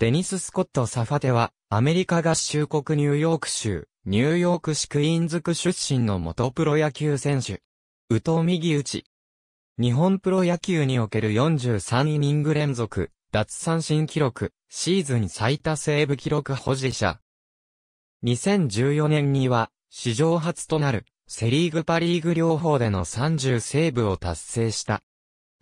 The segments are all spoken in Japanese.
デニス・スコット・サファテは、アメリカ合衆国ニューヨーク州、ニューヨーク市クイーンズ区出身の元プロ野球選手。宇藤右打ち。日本プロ野球における43イニング連続、脱三振記録、シーズン最多セーブ記録保持者。2014年には、史上初となる、セリーグパリーグ両方での30セーブを達成した。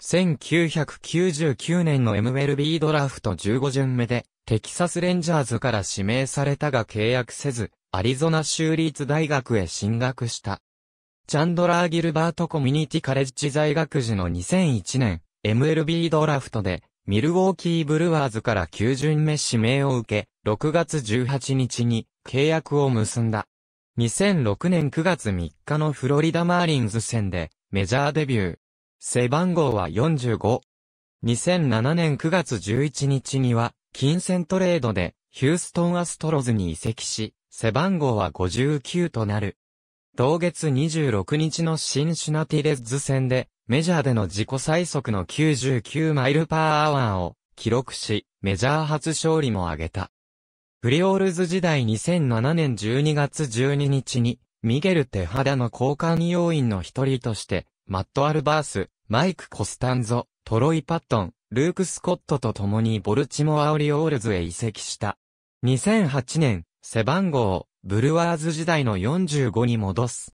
1999年の MLB ドラフト15巡目で、テキサスレンジャーズから指名されたが契約せず、アリゾナ州立大学へ進学した。チャンドラー・ギルバート・コミュニティ・カレッジ在学時の2001年、MLB ドラフトで、ミルウォーキー・ブルワーズから9巡目指名を受け、6月18日に契約を結んだ。2006年9月3日のフロリダ・マーリンズ戦でメジャーデビュー。背番号は45。2007年9月11日には、金銭トレードで、ヒューストンアストロズに移籍し、背番号は59となる。同月26日のシンシュナティレッズ戦で、メジャーでの自己最速の99マイルパーアワーを記録し、メジャー初勝利も挙げた。プリオールズ時代2007年12月12日に、ミゲル・テハダの交換要員の一人として、マット・アルバース、マイク・コスタンゾ、トロイ・パットン、ルーク・スコットと共にボルチモア・オリオールズへ移籍した。2008年、背番号をブルワーズ時代の45に戻す。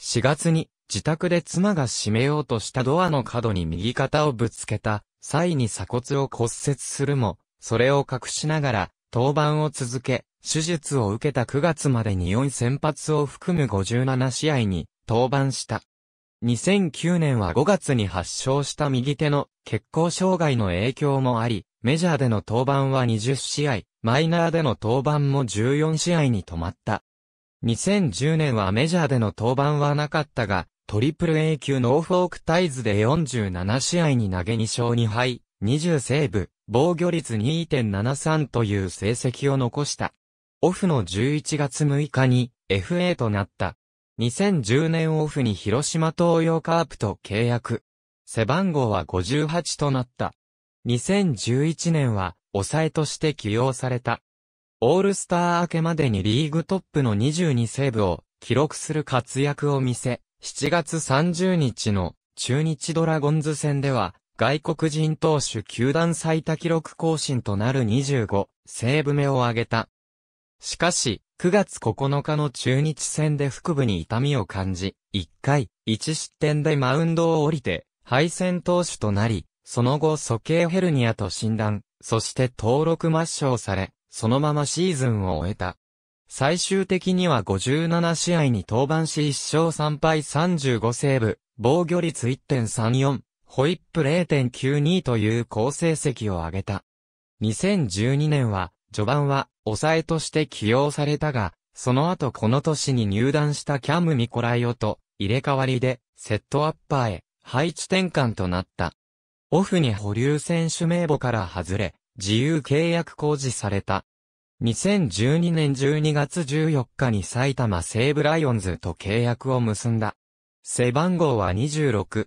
4月に自宅で妻が閉めようとしたドアの角に右肩をぶつけた際に鎖骨を骨折するも、それを隠しながら登板を続け、手術を受けた9月までに4先発を含む57試合に登板した。2009年は5月に発症した右手の血行障害の影響もあり、メジャーでの登板は20試合、マイナーでの登板も14試合に止まった。2010年はメジャーでの登板はなかったが、トリプル A 級ノーフォークタイズで47試合に投げ2勝2敗、20セーブ、防御率2.73という成績を残した。オフの11月6日に FA となった。2010年オフに広島東洋カープと契約。背番号は58となった。2011年は抑えとして起用された。オールスター明けまでにリーグトップの22セーブを記録する活躍を見せ、7月30日の中日ドラゴンズ戦では、外国人投手球団最多記録更新となる25セーブ目を挙げた。しかし、9月9日の中日戦で腹部に痛みを感じ、1回、1失点でマウンドを降りて、敗戦投手となり、その後素形ヘルニアと診断、そして登録抹消され、そのままシーズンを終えた。最終的には57試合に登板し1勝3敗35セーブ、防御率1.34、ホイップ0.92という好成績を上げた。2012年は、序盤は抑えとして起用されたが、その後この年に入団したキャム・ミコライオと入れ替わりでセットアッパーへ配置転換となった。オフに保留選手名簿から外れ、自由契約公示された。2012年12月14日に埼玉西武ライオンズと契約を結んだ。背番号は26。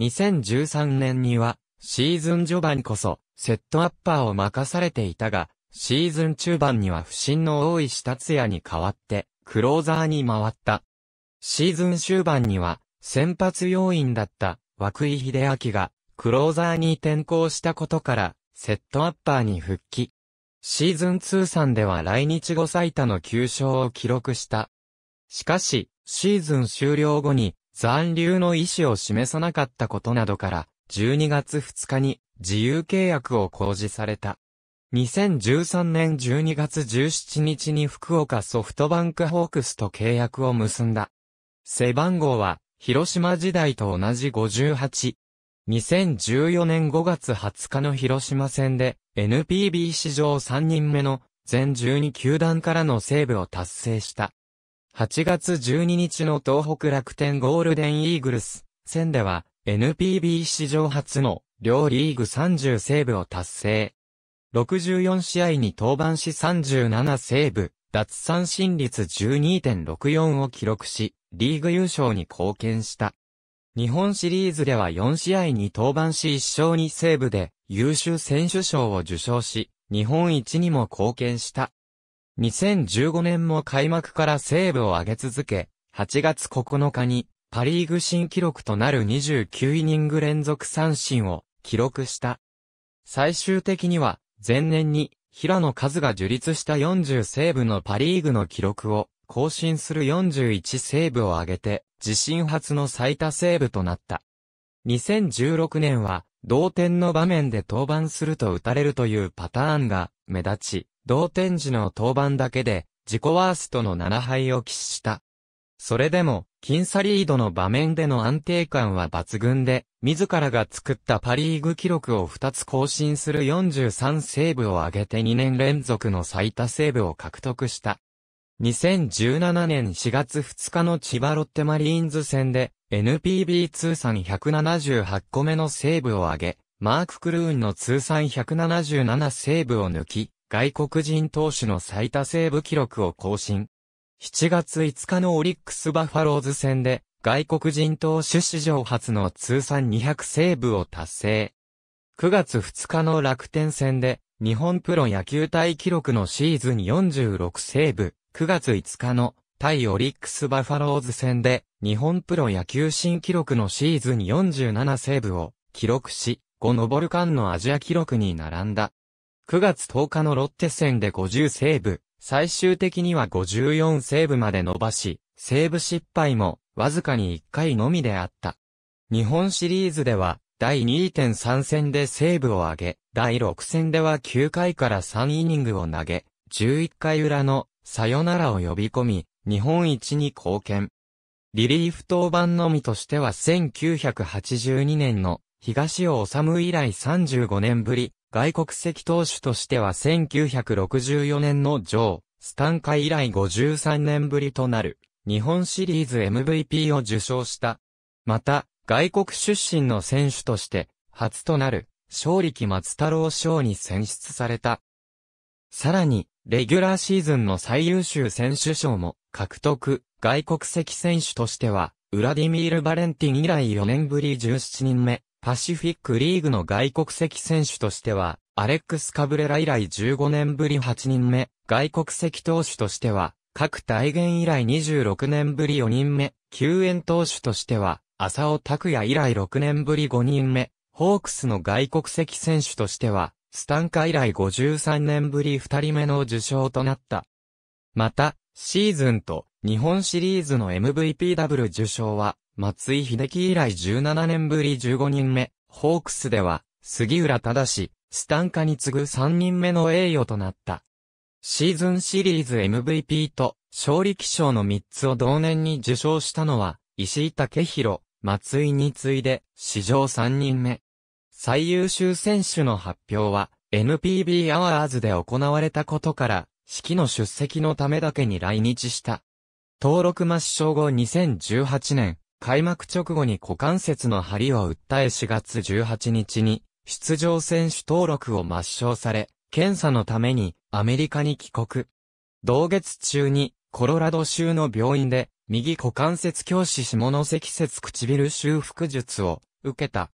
2013年には、シーズン序盤こそ、セットアッパーを任されていたが、シーズン中盤には不審の多い下津屋に代わって、クローザーに回った。シーズン終盤には、先発要員だった枠井秀明が、クローザーに転向したことから、セットアッパーに復帰。シーズン通算では来日後最多の9勝を記録した。しかし、シーズン終了後に残留の意思を示さなかったことなどから、12月2日に自由契約を公示された。2013年12月17日に福岡ソフトバンクホークスと契約を結んだ。背番号は、広島時代と同じ58。2014年5月20日の広島戦で、NPB 史上3人目の全12球団からのセーブを達成した。8月12日の東北楽天ゴールデンイーグルス戦では、NPB 史上初の両リーグ30セーブを達成。64試合に登板し37セーブ、奪三振率12.64を記録し、リーグ優勝に貢献した。日本シリーズでは4試合に登板し1勝2セーブで優秀選手賞を受賞し、日本一にも貢献した。2015年も開幕からセーブを上げ続け、8月9日にパリーグ新記録となる29イニング連続三振を記録した。最終的には前年に、平野和が樹立した40セーブのパリーグの記録を更新する41セーブを挙げて、自身初の最多セーブとなった。2016年は、同点の場面で登板すると打たれるというパターンが目立ち、同点時の登板だけで自己ワーストの7敗を喫した。それでも、ンサリードの場面での安定感は抜群で、自らが作ったパリーグ記録を2つ更新する43セーブを挙げて2年連続の最多セーブを獲得した。2017年4月2日の千葉ロッテマリーンズ戦で、NPB 通算178個目のセーブを挙げ、マーク・クルーンの通算177セーブを抜き、外国人投手の最多セーブ記録を更新。7月5日のオリックスバファローズ戦で、外国人投手史上初の通算200セーブを達成。9月2日の楽天戦で、日本プロ野球大記録のシーズン46セーブ、9月5日の対オリックスバファローズ戦で、日本プロ野球新記録のシーズン47セーブを記録し、5ルる間のアジア記録に並んだ。9月10日のロッテ戦で50セーブ、最終的には54セーブまで伸ばし、セーブ失敗もわずかに1回のみであった。日本シリーズでは第2.3戦でセーブを上げ、第6戦では9回から3イニングを投げ、11回裏のサヨナラを呼び込み、日本一に貢献。リリーフ登板のみとしては1982年の東尾治以来35年ぶり外国籍投手としては1964年のジョー、スタンカ以来53年ぶりとなる、日本シリーズ MVP を受賞した。また、外国出身の選手として、初となる、勝力松太郎賞に選出された。さらに、レギュラーシーズンの最優秀選手賞も獲得、外国籍選手としては、ウラディミール・バレンティン以来4年ぶり17人目。パシフィックリーグの外国籍選手としては、アレックス・カブレラ以来15年ぶり8人目、外国籍投手としては、各大元以来26年ぶり4人目、救援投手としては、浅尾拓也以来6年ぶり5人目、ホークスの外国籍選手としては、スタンカ以来53年ぶり2人目の受賞となった。また、シーズンと日本シリーズの MVPW 受賞は、松井秀喜以来17年ぶり15人目、ホークスでは、杉浦正、スタンカに次ぐ3人目の栄誉となった。シーズンシリーズ MVP と勝力賞の3つを同年に受賞したのは、石井武宏、松井に次いで、史上3人目。最優秀選手の発表は、NPB アワーズで行われたことから、式の出席のためだけに来日した。登録抹消後2018年、開幕直後に股関節の張りを訴え4月18日に出場選手登録を抹消され、検査のためにアメリカに帰国。同月中にコロラド州の病院で右股関節教師下関節唇修復術を受けた。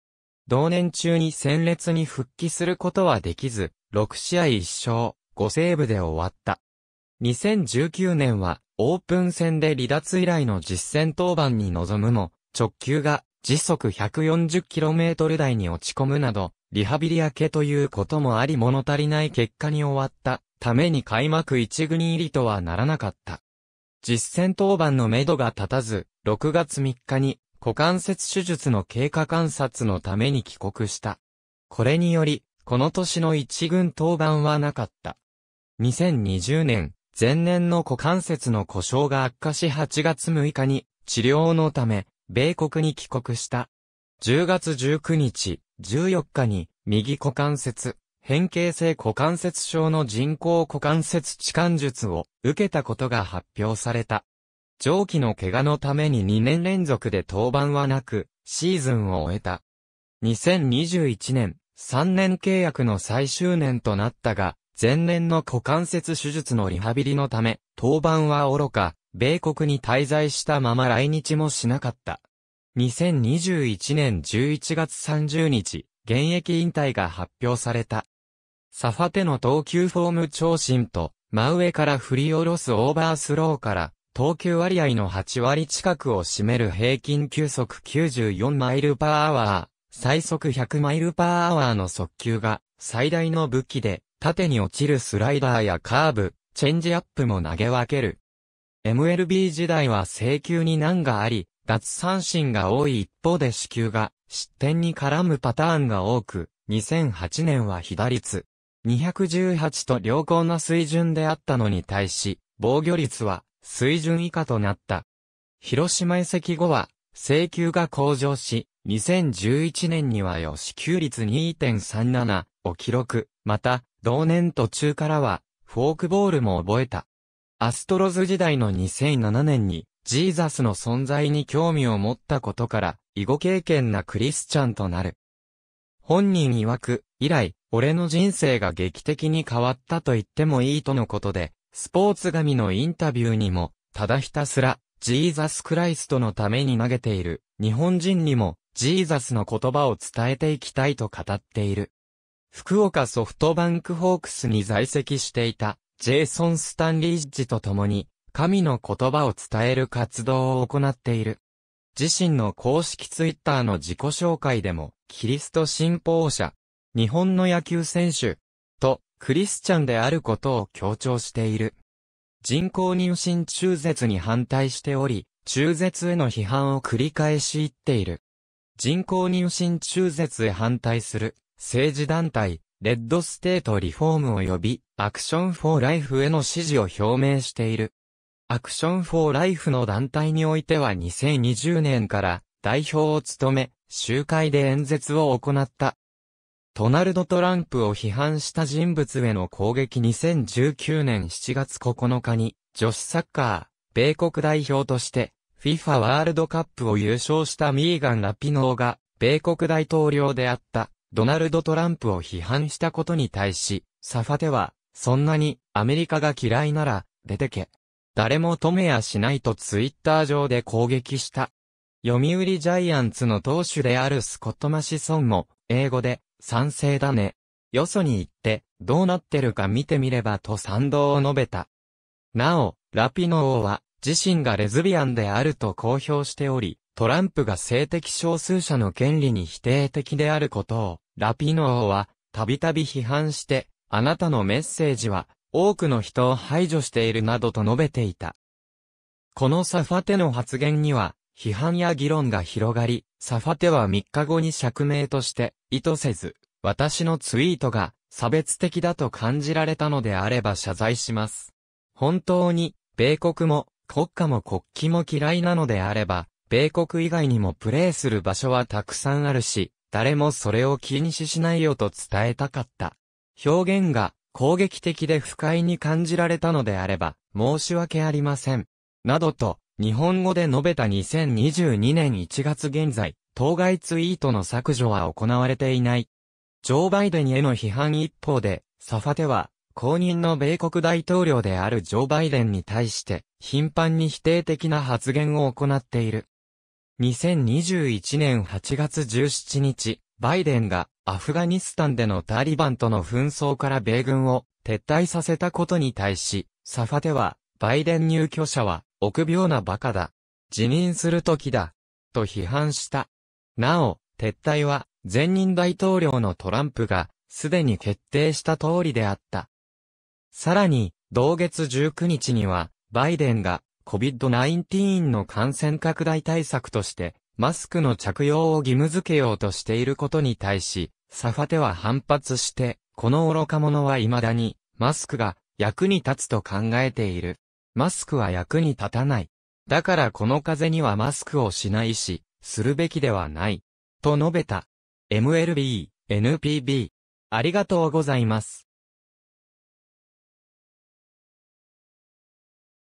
同年中に戦列に復帰することはできず、6試合1勝、5セーブで終わった。2019年はオープン戦で離脱以来の実戦登板に臨むも、直球が時速 140km 台に落ち込むなど、リハビリ明けということもあり物足りない結果に終わったために開幕一軍入りとはならなかった。実戦登板のめどが立たず、6月3日に股関節手術の経過観察のために帰国した。これにより、この年の一軍登板はなかった。2020年前年の股関節の故障が悪化し8月6日に治療のため、米国に帰国した。10月19日、14日に右股関節、変形性股関節症の人工股関節置換術を受けたことが発表された。上記の怪我のために2年連続で登板はなく、シーズンを終えた。2021年、3年契約の最終年となったが、前年の股関節手術のリハビリのため、登板は愚か、米国に滞在したまま来日もしなかった。2021年11月30日、現役引退が発表された。サファテの投球フォーム長身と、真上から振り下ろすオーバースローから、投球割合の8割近くを占める平均球速94マイルパーアワー、最速100マイルパーアワーの速球が最大の武器で、縦に落ちるスライダーやカーブ、チェンジアップも投げ分ける。MLB 時代は制球に難があり、脱三振が多い一方で死球が失点に絡むパターンが多く、2008年は被打率218と良好な水準であったのに対し、防御率は水準以下となった。広島移籍後は、請求が向上し、2011年にはよ支給率2.37を記録、また、同年途中からは、フォークボールも覚えた。アストロズ時代の2007年に、ジーザスの存在に興味を持ったことから、囲碁経験なクリスチャンとなる。本人曰く、以来、俺の人生が劇的に変わったと言ってもいいとのことで、スポーツ紙のインタビューにも、ただひたすら、ジーザスクライストのために投げている、日本人にも、ジーザスの言葉を伝えていきたいと語っている。福岡ソフトバンクホークスに在籍していた、ジェイソン・スタンリージと共に、神の言葉を伝える活動を行っている。自身の公式ツイッターの自己紹介でも、キリスト信奉者、日本の野球選手、と、クリスチャンであることを強調している。人工妊娠中絶に反対しており、中絶への批判を繰り返し言っている。人工妊娠中絶へ反対する政治団体、レッドステートリフォーム及び、アクションフォーライフへの支持を表明している。アクションフォーライフの団体においては2020年から代表を務め、集会で演説を行った。トナルド・トランプを批判した人物への攻撃2019年7月9日に、女子サッカー、米国代表として、FIFA ワールドカップを優勝したミーガン・ラピノーが、米国大統領であった。ドナルド・トランプを批判したことに対し、サファテは、そんなにアメリカが嫌いなら、出てけ。誰も止めやしないとツイッター上で攻撃した。読売ジャイアンツの投手であるスコット・マシソンも、英語で、賛成だね。よそに行って、どうなってるか見てみればと賛同を述べた。なお、ラピノ王は、自身がレズビアンであると公表しており、トランプが性的少数者の権利に否定的であることを、ラピノーは、たびたび批判して、あなたのメッセージは、多くの人を排除しているなどと述べていた。このサファテの発言には、批判や議論が広がり、サファテは3日後に釈明として、意図せず、私のツイートが差別的だと感じられたのであれば謝罪します。本当に、米国も、国家も国旗も嫌いなのであれば、米国以外にもプレーする場所はたくさんあるし、誰もそれをにししないよと伝えたかった。表現が攻撃的で不快に感じられたのであれば、申し訳ありません。などと、日本語で述べた2022年1月現在、当該ツイートの削除は行われていない。ジョー・バイデンへの批判一方で、サファテは、公認の米国大統領であるジョー・バイデンに対して、頻繁に否定的な発言を行っている。2021年8月17日、バイデンがアフガニスタンでのタリバンとの紛争から米軍を撤退させたことに対し、サファテは、バイデン入居者は臆病な馬鹿だ。辞任する時だ。と批判した。なお、撤退は前任大統領のトランプがすでに決定した通りであった。さらに、同月19日には、バイデンが COVID-19 の感染拡大対策として、マスクの着用を義務付けようとしていることに対し、サファテは反発して、この愚か者は未だに、マスクが役に立つと考えている。マスクは役に立たない。だからこの風にはマスクをしないし、するべきではない。と述べた。MLB、NPB。ありがとうございます。